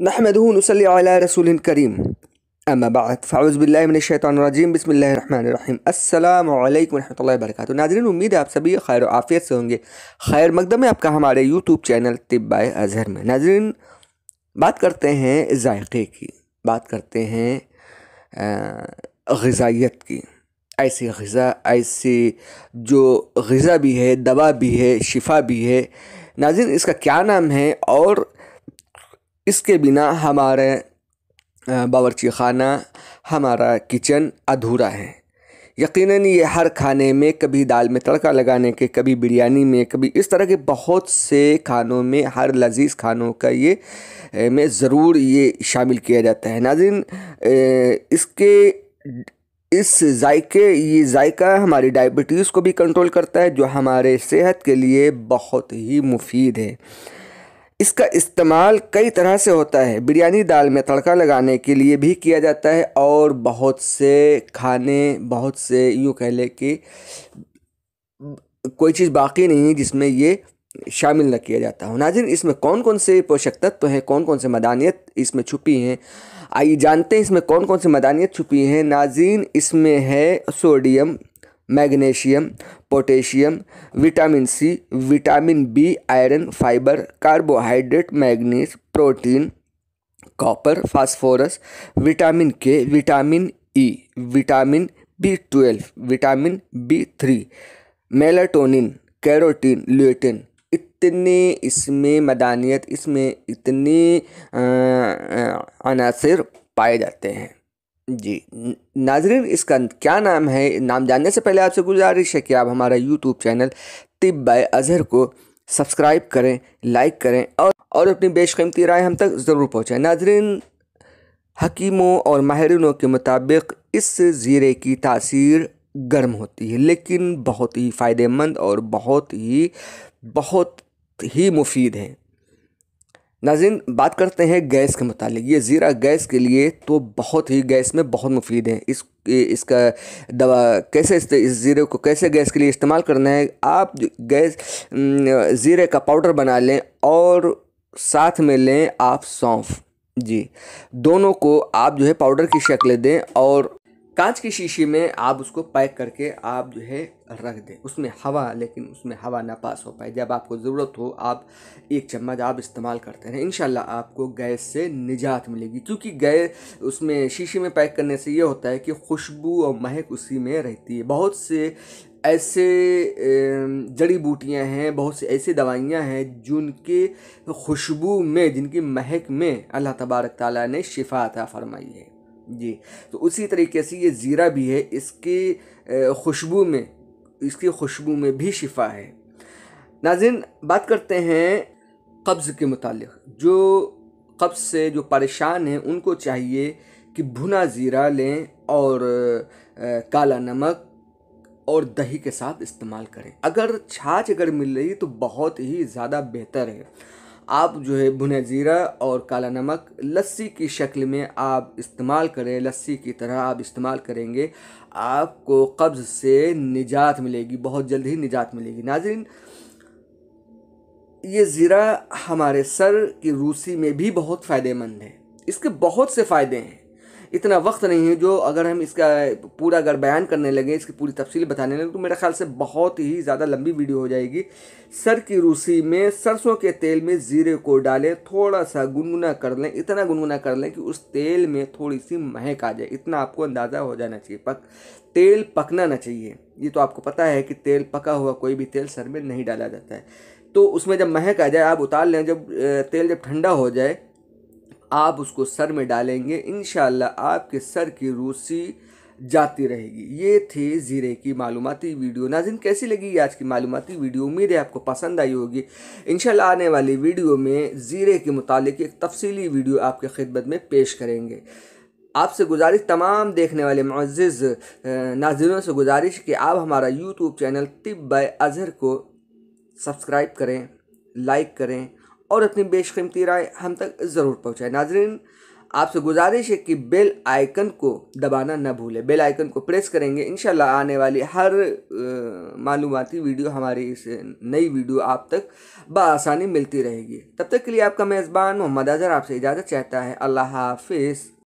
नहमद रसूल करीम अम्माबाद फ़ाउज़बिल्लिनशैतरजीम बसमीम अल्लाम वरहमल वर्क नाजरन उम्मीद है आप सभी खैर आफ़ियत से होंगे खैर मकदम है आपका हमारे यूट्यूब चैनल तिब्बा अजहर में नाजरन बात करते हैं जायक़े की बात करते हैं गजाइत की ऐसी गज़ा ऐसी जो गज़ा भी है दवा भी है शिफा भी है नाजिन इसका क्या नाम है और इसके बिना हमारे बावर्ची खाना हमारा किचन अधूरा है यकीनन ये हर खाने में कभी दाल में तड़का लगाने के कभी बिरयानी में कभी इस तरह के बहुत से खानों में हर लजीज़ खानों का ये में ज़रूर ये शामिल किया जाता है नाजिन इसके इस जायके ये जायका हमारी डायबिटीज़ को भी कंट्रोल करता है जो हमारे सेहत के लिए बहुत ही मुफीद है इसका इस्तेमाल कई तरह से होता है बिरयानी दाल में तड़का लगाने के लिए भी किया जाता है और बहुत से खाने बहुत से यूँ कह लें कि कोई चीज़ बाकी नहीं है जिसमें ये शामिल न किया जाता हो नाजिन इसमें कौन कौन से पोषक तत्व तो हैं कौन कौन से मदानियत इसमें छुपी हैं आइए जानते हैं इसमें कौन कौन से मदानियत छुपी हैं नाजिन इसमें है sodium magnesium potassium vitamin C vitamin B iron fibre carbohydrate manganese protein copper phosphorus vitamin K vitamin E vitamin B twelve vitamin B three melatonin carotene lutein इतने इसमें मदानियत इसमें इतने अनासर पाए जाते हैं जी नाजरीन इसका क्या नाम है नाम जानने से पहले आपसे गुजारिश है कि आप हमारा यूट्यूब चैनल तिब बाय अजहर को सब्सक्राइब करें लाइक करें और और अपनी बेशकीमती राय हम तक ज़रूर पहुँचाएँ नाजरीन हकीमों और माहरीनों के मुताबिक इस ज़ीरे की तासीर गर्म होती है लेकिन बहुत ही फ़ायदेमंद और बहुत ही बहुत ही मुफीद है नाजिन बात करते हैं गैस के मतलब ये ज़ीरा गैस के लिए तो बहुत ही गैस में बहुत मुफीद है इस इसका दवा कैसे इस ज़ीरे को कैसे गैस के लिए इस्तेमाल करना है आप गैस ज़ीरे का पाउडर बना लें और साथ में लें आप सौंफ जी दोनों को आप जो है पाउडर की शक्ल दें और कांच के शीशे में आप उसको पैक करके आप जो है रख दें उसमें हवा लेकिन उसमें हवा ना पास हो पाए जब आपको ज़रूरत हो आप एक चम्मच आप इस्तेमाल करते रहें इन आपको गैस से निजात मिलेगी क्योंकि गैस उसमें शीशे में पैक करने से ये होता है कि खुशबू और महक उसी में रहती है बहुत से ऐसे जड़ी बूटियां हैं बहुत से ऐसी दवाइयां हैं जिनके खुशबू में जिनकी महक में अल्लाह तबारक ताली ने शिफा अता फरमाई है जी तो उसी तरीके से ये ज़ीरा भी है इसकी खुशबू में इसकी खुशबू में भी शिफा है नाजिन बात करते हैं कब्ज़ के मुतालिक जो कब्ज़ से जो परेशान हैं उनको चाहिए कि भुना ज़ीरा लें और काला नमक और दही के साथ इस्तेमाल करें अगर छाछ अगर मिल रही तो बहुत ही ज़्यादा बेहतर है आप जो है भुने ज़ीरा और काला नमक लस्सी की शक्ल में आप इस्तेमाल करें लस्सी की तरह आप इस्तेमाल करेंगे आपको कब्ज़ से निजात मिलेगी बहुत जल्द ही निजात मिलेगी नाजिन ये ज़ीरा हमारे सर की रूसी में भी बहुत फ़ायदेमंद है इसके बहुत से फ़ायदे हैं इतना वक्त नहीं है जो अगर हम इसका पूरा अगर बयान करने लगे इसकी पूरी तफसील बताने लगे तो मेरे ख्याल से बहुत ही ज़्यादा लंबी वीडियो हो जाएगी सर की रूसी में सरसों के तेल में ज़ीरे को डालें थोड़ा सा गुनगुना कर लें इतना गुनगुना कर लें कि उस तेल में थोड़ी सी महक आ जाए इतना आपको अंदाज़ा हो जाना चाहिए पक तेल पकना ना चाहिए ये तो आपको पता है कि तेल पका हुआ कोई भी तेल सर में नहीं डाला जाता है तो उसमें जब महक आ जाए आप उतार लें जब तेल जब ठंडा हो जाए आप उसको सर में डालेंगे इन आपके सर की रूसी जाती रहेगी ये थे ज़ीरे की मालूमती वीडियो नाजिन कैसी लगी आज की मालूमती वीडियो उम्मीद है आपको पसंद आई होगी इन आने वाली वीडियो में ज़ीरे के मुतालिक एक तफसीली वीडियो आपके खिदमत में पेश करेंगे आपसे गुजारिश तमाम देखने वाले मज़्ज़ नाजिनों से गुजारिश कि आप हमारा यूट्यूब चैनल तिब अजहर को सब्सक्राइब करें लाइक करें और अपनी बेशकीमती राय हम तक ज़रूर पहुँचाएँ नाजरीन आपसे गुजारिश है कि बेल आइकन को दबाना ना भूलें बेल आइकन को प्रेस करेंगे इन आने वाली हर मालूमती वीडियो हमारी इस नई वीडियो आप तक बसानी मिलती रहेगी तब तक के लिए आपका मेज़बान मोहम्मद अजहर आपसे इजाज़त चाहता है अल्लाह हाफिज़